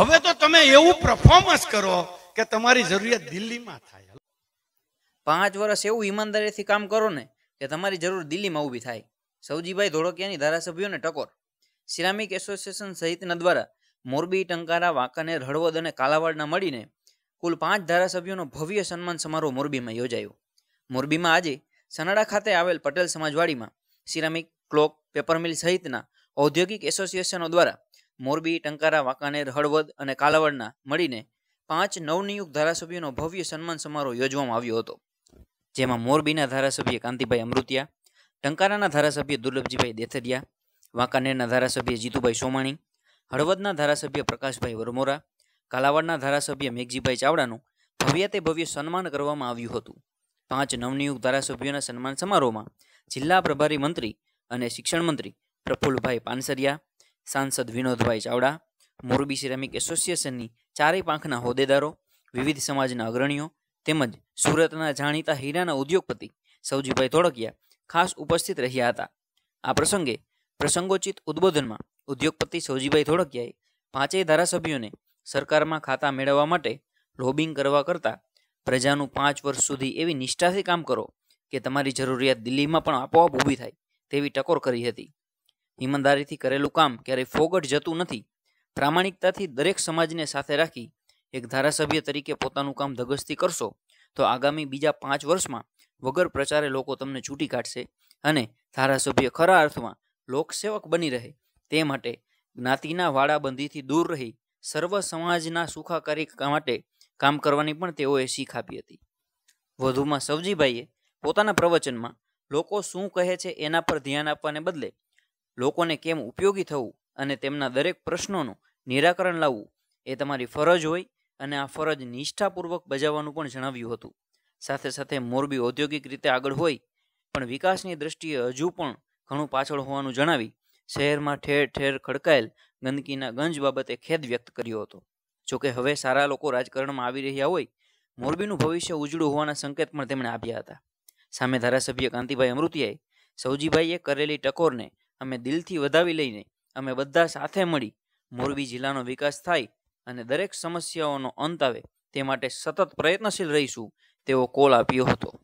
હવે તો તમે એવું પરફોર્મન્સ કરો કે તમારી જરૂરિયાત દિલ્હીમાં થાય પાંચ વર્ષ એવું ઈમાનદારીથી કામ કરો ને કે તમારી જરૂર દિલ્હીમાં ઊભી થાય સૌજીભાઈ ધોળકિયાની ધારાસભ્યોને ટકોર સિરામિક એસોસિએશન સહિતના દ્વારા મોરબી ટંકારા વાંકાનેર હળવદ અને કાલાવાડના મળીને કુલ પાંચ ધારાસભ્યોનો ભવ્ય સન્માન સમારોહ મોરબીમાં યોજાયો મોરબીમાં આજે સનાડા ખાતે આવેલ પટેલ સમાજવાડીમાં સિરામિક ક્લોક પેપર મિલ સહિતના ઔદ્યોગિક એસોસિએશનો દ્વારા મોરબી ટંકારા વાંકાનેર હળવદ અને કાલાવડના મળીને પાંચ નવનિયુક્ત ધારાસભ્યોનો ભવ્ય સન્માન સમારોહ યોજવામાં આવ્યો હતો જેમાં મોરબીના ધારાસભ્ય કાંતિભાઈ અમૃતિયા ટંકારાના ધારાસભ્ય દુર્લભજીભાઈ દેથરિયા વાંકાનેરના ધારાસભ્ય જીતુભાઈ સોમાણી હળવદના ધારાસભ્ય પ્રકાશભાઈ વરમોરા કાલાવડના ધારાસભ્ય મેઘજીભાઈ ચાવડાનું ભવ્યતે ભવ્ય સન્માન કરવામાં આવ્યું હતું પાંચ નવનિયુક્ત ધારાસભ્યોના સન્માન સમારોહમાં જિલ્લા પ્રભારી મંત્રી અને શિક્ષણ મંત્રી પ્રફુલ્લભાઈ પાનસરિયા સાંસદ વિનોદભાઈ ચાવડા મોરબી સિરામિક એસોસિએશનની ચારેય પાંખના હોદ્દેદારો વિવિધ સમાજના અગ્રણીઓ તેમજ સુરતના જાણીતા હીરાના ઉદ્યોગપતિ સૌજીભાઈ ધોળકિયા ખાસ ઉપસ્થિત રહ્યા હતા આ પ્રસંગે પ્રસંગોચિત ઉદ્બોધનમાં ઉદ્યોગપતિ સૌજીભાઈ ધોળકિયાએ પાંચેય ધારાસભ્યોને સરકારમાં ખાતા મેળવવા માટે લોબિંગ કરવા કરતાં પ્રજાનું પાંચ વર્ષ સુધી એવી નિષ્ઠાથી કામ કરો કે તમારી જરૂરિયાત દિલ્હીમાં પણ આપોઆપ ઊભી થાય તેવી ટકોર કરી હતી ઈમાનદારીથી કરેલું કામ ક્યારેય ફોગટ જતું નથી પ્રામાણિકતાથી દરેક સમાજને સાથે રાખી એક ધારાસભ્ય તરીકે પોતાનું કામ ધગસથી કરશો તો આગામી બીજા પાંચ વર્ષમાં વગર પ્રચારે લોકો તમને છૂટી કાઢશે અને ધારાસભ્ય ખરા અર્થમાં લોકસેવક બની રહે તે માટે જ્ઞાતિના વાડાબંધીથી દૂર રહી સર્વ સમાજના સુખાકારી માટે કામ કરવાની પણ તેઓએ શીખ આપી હતી વધુમાં સવજીભાઈએ પોતાના પ્રવચનમાં લોકો શું કહે છે એના પર ધ્યાન આપવાને બદલે લોકોને કેમ ઉપયોગી થવું અને તેમના દરેક પ્રશ્નોનું નિરાકરણ લાવવું એ તમારી ફરજ હોય અને આ ફરજ નિષ્ઠાપૂર્વક બજાવવાનું પણ જણાવ્યું હતું સાથે સાથે મોરબી ઔદ્યોગિક રીતે આગળ હોય પણ વિકાસની દ્રષ્ટિએ હજુ પણ ઘણું પાછળ હોવાનું જણાવી શહેરમાં ઠેર ઠેર ખડકાયેલ ગંદકીના ગંજ બાબતે ખેદ વ્યક્ત કર્યો હતો જોકે હવે સારા લોકો રાજકારણમાં આવી રહ્યા હોય મોરબીનું ભવિષ્ય ઉજળું હોવાના સંકેત પણ તેમણે આપ્યા હતા સામે ધારાસભ્ય કાંતિભાઈ અમૃતિયાએ સૌજીભાઈએ કરેલી ટકોરને અમે દિલથી વધાવી લઈને અમે બધા સાથે મળી મોરબી જિલ્લાનો વિકાસ થાય અને દરેક સમસ્યાઓનો અંત આવે તે માટે સતત પ્રયત્નશીલ રહીશું તેવો કોલ આપ્યો હતો